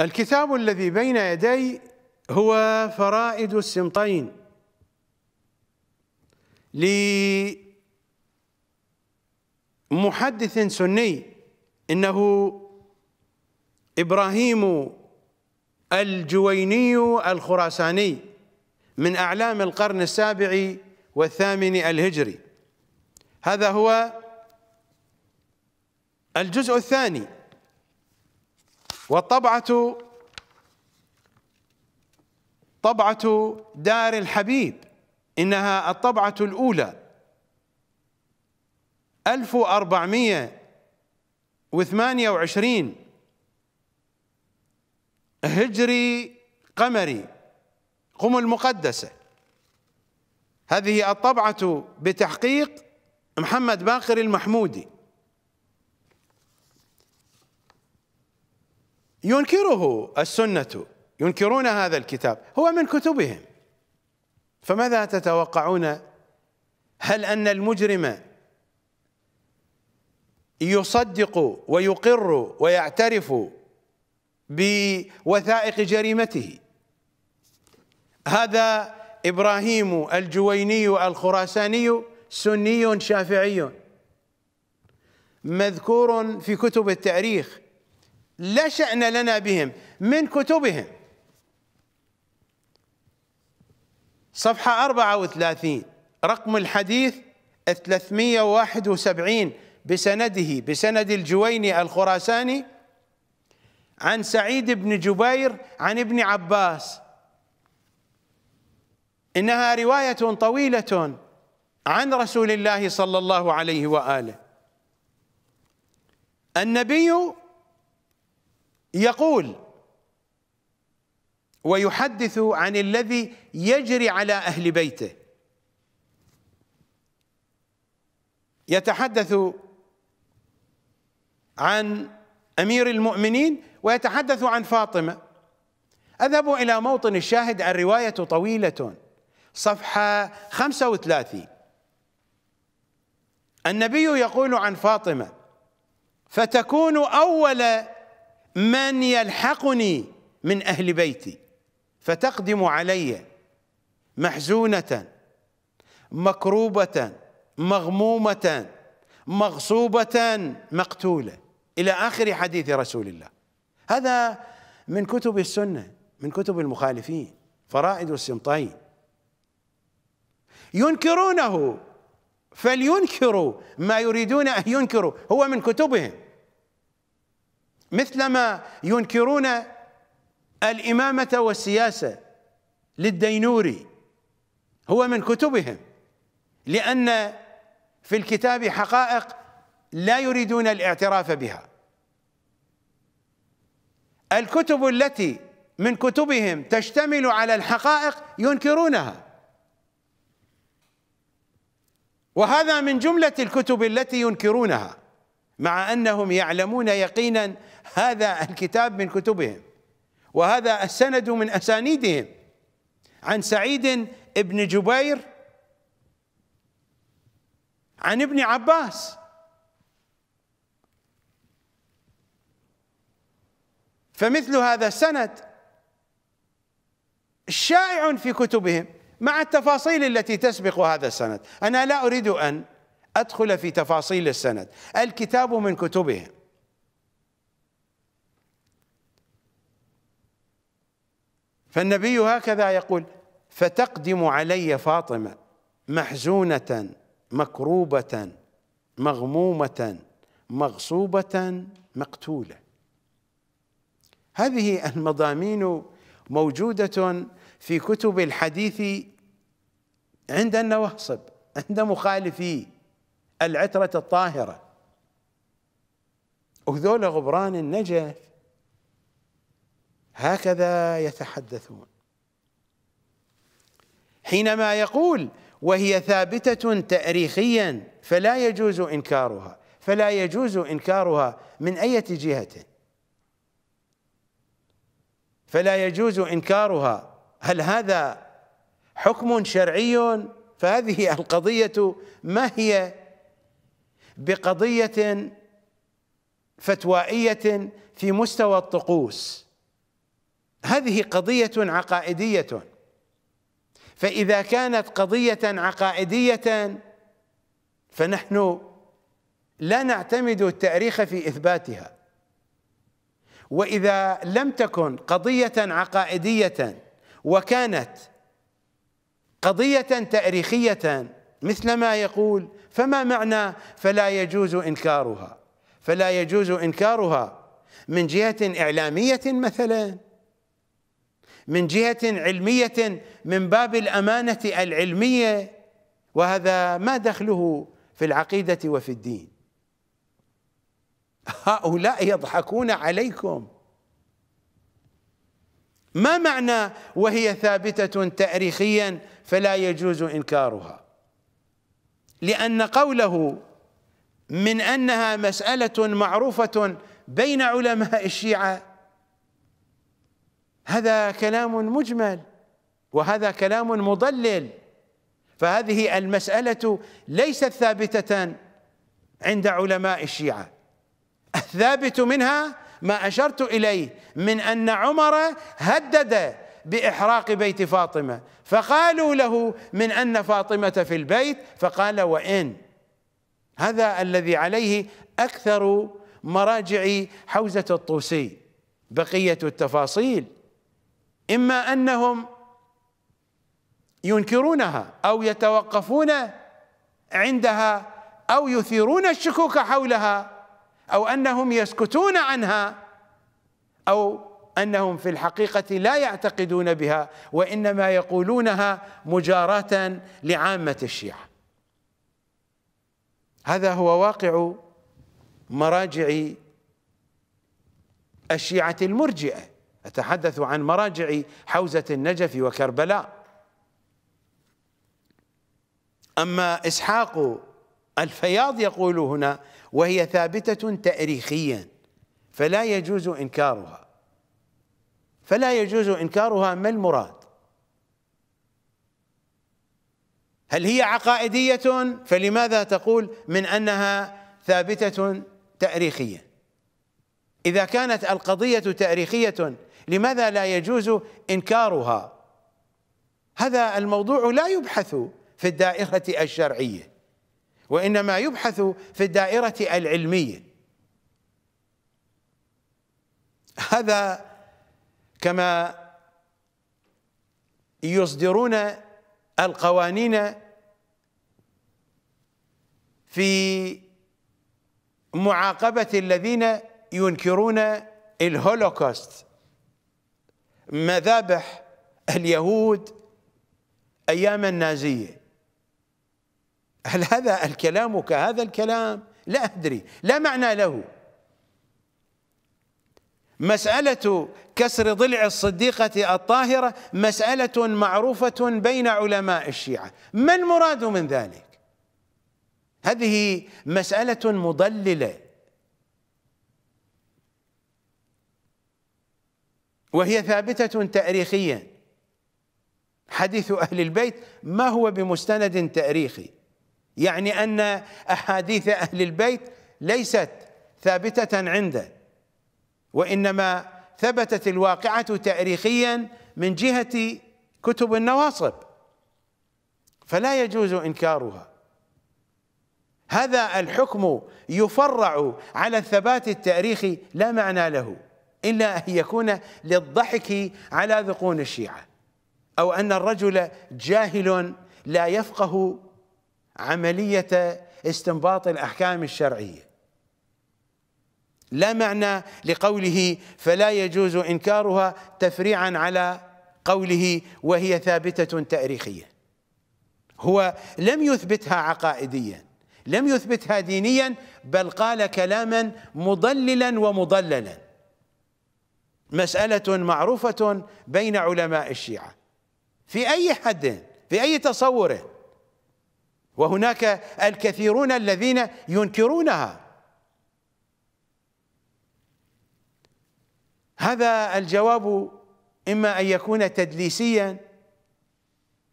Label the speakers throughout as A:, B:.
A: الكتاب الذي بين يدي هو فرائد السمطين لمحدث سني انه ابراهيم الجويني الخراساني من اعلام القرن السابع والثامن الهجري هذا هو الجزء الثاني والطبعة طبعة دار الحبيب إنها الطبعة الأولى 1428 هجري قمري قم المقدسة هذه الطبعة بتحقيق محمد باقر المحمودي ينكره السنة ينكرون هذا الكتاب هو من كتبهم فماذا تتوقعون هل أن المجرم يصدق ويقر ويعترف بوثائق جريمته هذا إبراهيم الجويني الخراساني سني شافعي مذكور في كتب التاريخ لا شأن لنا بهم من كتبهم صفحة 34 رقم الحديث 371 بسنده بسند الجويني الخراساني عن سعيد بن جبير عن ابن عباس إنها رواية طويلة عن رسول الله صلى الله عليه وآله النبي يقول ويحدث عن الذي يجري على اهل بيته يتحدث عن امير المؤمنين ويتحدث عن فاطمه اذهب الى موطن الشاهد الروايه طويله صفحه 35 النبي يقول عن فاطمه فتكون اول من يلحقني من أهل بيتي فتقدم علي محزونة مكروبة مغمومة مغصوبة مقتولة إلى آخر حديث رسول الله هذا من كتب السنة من كتب المخالفين فرائد السمطين ينكرونه فلينكروا ما يريدون أن ينكروا هو من كتبهم مثلما ينكرون الإمامة والسياسة للدينوري هو من كتبهم لأن في الكتاب حقائق لا يريدون الاعتراف بها الكتب التي من كتبهم تشتمل على الحقائق ينكرونها وهذا من جملة الكتب التي ينكرونها مع انهم يعلمون يقينا هذا الكتاب من كتبهم وهذا السند من اسانيدهم عن سعيد بن جبير عن ابن عباس فمثل هذا السند شائع في كتبهم مع التفاصيل التي تسبق هذا السند انا لا اريد ان أدخل في تفاصيل السند الكتاب من كتبهم فالنبي هكذا يقول فتقدم علي فاطمة محزونة مكروبة مغمومة مغصوبة مقتولة هذه المضامين موجودة في كتب الحديث عند النواصب عند مخالفيه العترة الطاهرة وهذول غبران النجف هكذا يتحدثون حينما يقول وهي ثابتة تاريخيا فلا يجوز إنكارها فلا يجوز إنكارها من أية جهة فلا يجوز إنكارها هل هذا حكم شرعي فهذه القضية ما هي بقضية فتوائية في مستوى الطقوس هذه قضية عقائدية فإذا كانت قضية عقائدية فنحن لا نعتمد التاريخ في إثباتها وإذا لم تكن قضية عقائدية وكانت قضية تاريخية مثل ما يقول فما معنى فلا يجوز إنكارها فلا يجوز إنكارها من جهة إعلامية مثلا من جهة علمية من باب الأمانة العلمية وهذا ما دخله في العقيدة وفي الدين هؤلاء يضحكون عليكم ما معنى وهي ثابتة تاريخيا فلا يجوز إنكارها لأن قوله من أنها مسألة معروفة بين علماء الشيعة هذا كلام مجمل وهذا كلام مضلل فهذه المسألة ليست ثابتة عند علماء الشيعة الثابت منها ما أشرت إليه من أن عمر هدد باحراق بيت فاطمه فقالوا له من ان فاطمه في البيت فقال وان هذا الذي عليه اكثر مراجع حوزه الطوسي بقيه التفاصيل اما انهم ينكرونها او يتوقفون عندها او يثيرون الشكوك حولها او انهم يسكتون عنها او انهم في الحقيقه لا يعتقدون بها وانما يقولونها مجاراه لعامه الشيعه هذا هو واقع مراجع الشيعه المرجئه اتحدث عن مراجع حوزه النجف وكربلاء اما اسحاق الفياض يقول هنا وهي ثابته تاريخيا فلا يجوز انكارها فلا يجوز انكارها ما المراد هل هي عقائديه فلماذا تقول من انها ثابته تاريخيا اذا كانت القضيه تاريخيه لماذا لا يجوز انكارها هذا الموضوع لا يبحث في الدائره الشرعيه وانما يبحث في الدائره العلميه هذا كما يصدرون القوانين في معاقبة الذين ينكرون الهولوكوست مذابح اليهود أيام النازية هل هذا الكلام كهذا الكلام لا أدري لا معنى له مسألة كسر ضلع الصديقة الطاهرة مسألة معروفة بين علماء الشيعة ما المراد من ذلك هذه مسألة مضللة وهي ثابتة تاريخيا حديث أهل البيت ما هو بمستند تاريخي يعني أن أحاديث أهل البيت ليست ثابتة عنده وإنما ثبتت الواقعة تاريخيا من جهة كتب النواصب فلا يجوز إنكارها هذا الحكم يفرع على الثبات التاريخي لا معنى له إلا أن يكون للضحك على ذقون الشيعة أو أن الرجل جاهل لا يفقه عملية استنباط الأحكام الشرعية لا معنى لقوله فلا يجوز إنكارها تفريعا على قوله وهي ثابتة تأريخيا هو لم يثبتها عقائديا لم يثبتها دينيا بل قال كلاما مضللا ومضللا مسألة معروفة بين علماء الشيعة في أي حد في أي تصور وهناك الكثيرون الذين ينكرونها هذا الجواب إما أن يكون تدليسيا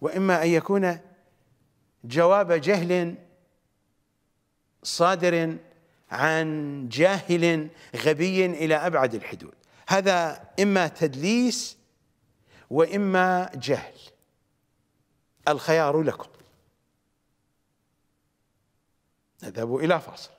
A: وإما أن يكون جواب جهل صادر عن جاهل غبي إلى أبعد الحدود هذا إما تدليس وإما جهل الخيار لكم نذهب إلى فاصل